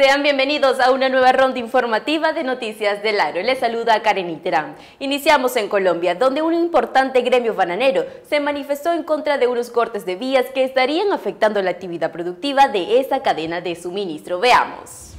Sean bienvenidos a una nueva ronda informativa de Noticias del Aro. Les saluda Karen Iterán. Iniciamos en Colombia, donde un importante gremio bananero se manifestó en contra de unos cortes de vías que estarían afectando la actividad productiva de esa cadena de suministro. Veamos.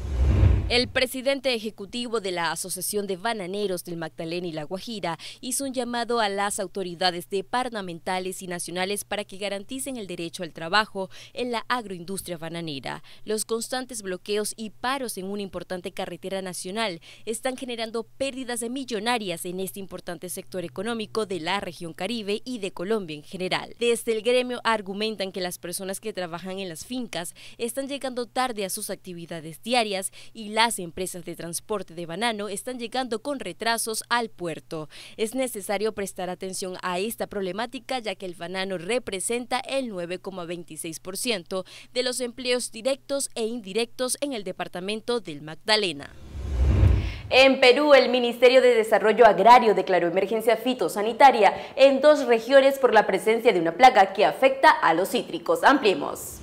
El presidente ejecutivo de la Asociación de Bananeros del Magdalena y La Guajira hizo un llamado a las autoridades departamentales y nacionales para que garanticen el derecho al trabajo en la agroindustria bananera. Los constantes bloqueos y paros en una importante carretera nacional están generando pérdidas de millonarias en este importante sector económico de la región Caribe y de Colombia en general. Desde el gremio argumentan que las personas que trabajan en las fincas están llegando tarde a sus actividades diarias y la las empresas de transporte de banano están llegando con retrasos al puerto. Es necesario prestar atención a esta problemática ya que el banano representa el 9,26% de los empleos directos e indirectos en el departamento del Magdalena. En Perú, el Ministerio de Desarrollo Agrario declaró emergencia fitosanitaria en dos regiones por la presencia de una plaga que afecta a los cítricos. Ampliemos.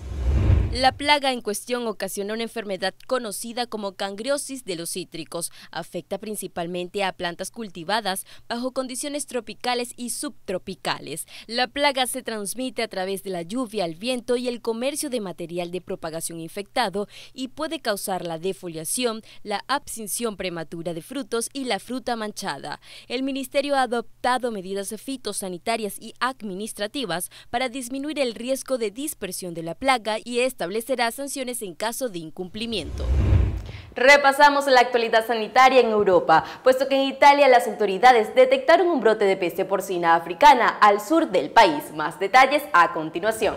La plaga en cuestión ocasiona una enfermedad conocida como cangriosis de los cítricos. Afecta principalmente a plantas cultivadas bajo condiciones tropicales y subtropicales. La plaga se transmite a través de la lluvia, el viento y el comercio de material de propagación infectado y puede causar la defoliación, la abscisión prematura de frutos y la fruta manchada. El Ministerio ha adoptado medidas fitosanitarias y administrativas para disminuir el riesgo de dispersión de la plaga y esta establecerá sanciones en caso de incumplimiento. Repasamos la actualidad sanitaria en Europa, puesto que en Italia las autoridades detectaron un brote de peste porcina africana al sur del país. Más detalles a continuación.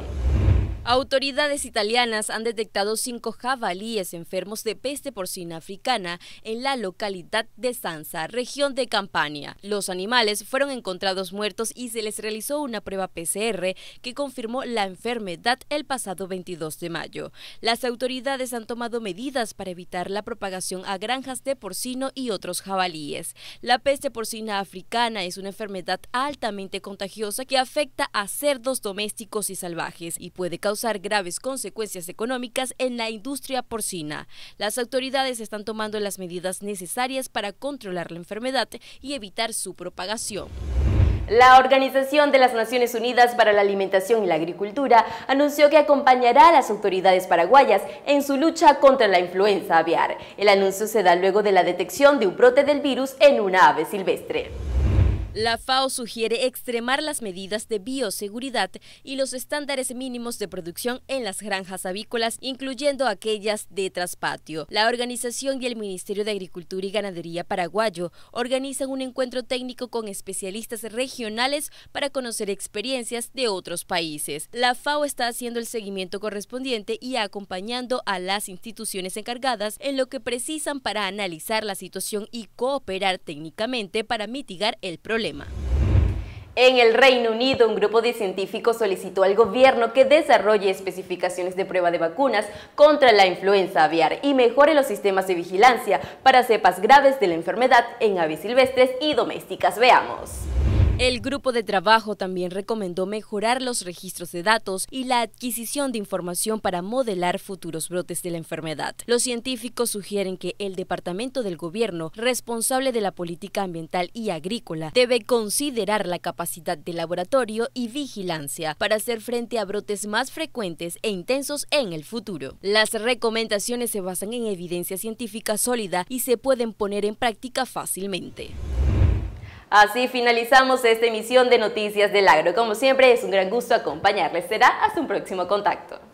Autoridades italianas han detectado cinco jabalíes enfermos de peste porcina africana en la localidad de Sanza, región de Campania. Los animales fueron encontrados muertos y se les realizó una prueba PCR que confirmó la enfermedad el pasado 22 de mayo. Las autoridades han tomado medidas para evitar la propagación a granjas de porcino y otros jabalíes. La peste porcina africana es una enfermedad altamente contagiosa que afecta a cerdos domésticos y salvajes y puede causar causar graves consecuencias económicas en la industria porcina. Las autoridades están tomando las medidas necesarias para controlar la enfermedad y evitar su propagación. La Organización de las Naciones Unidas para la Alimentación y la Agricultura anunció que acompañará a las autoridades paraguayas en su lucha contra la influenza aviar. El anuncio se da luego de la detección de un brote del virus en una ave silvestre. La FAO sugiere extremar las medidas de bioseguridad y los estándares mínimos de producción en las granjas avícolas, incluyendo aquellas de traspatio. La organización y el Ministerio de Agricultura y Ganadería paraguayo organizan un encuentro técnico con especialistas regionales para conocer experiencias de otros países. La FAO está haciendo el seguimiento correspondiente y acompañando a las instituciones encargadas en lo que precisan para analizar la situación y cooperar técnicamente para mitigar el problema en el Reino Unido, un grupo de científicos solicitó al gobierno que desarrolle especificaciones de prueba de vacunas contra la influenza aviar y mejore los sistemas de vigilancia para cepas graves de la enfermedad en aves silvestres y domésticas. Veamos. El grupo de trabajo también recomendó mejorar los registros de datos y la adquisición de información para modelar futuros brotes de la enfermedad. Los científicos sugieren que el departamento del gobierno responsable de la política ambiental y agrícola debe considerar la capacidad de laboratorio y vigilancia para hacer frente a brotes más frecuentes e intensos en el futuro. Las recomendaciones se basan en evidencia científica sólida y se pueden poner en práctica fácilmente. Así finalizamos esta emisión de Noticias del Agro. Como siempre, es un gran gusto acompañarles. Será hasta un próximo contacto.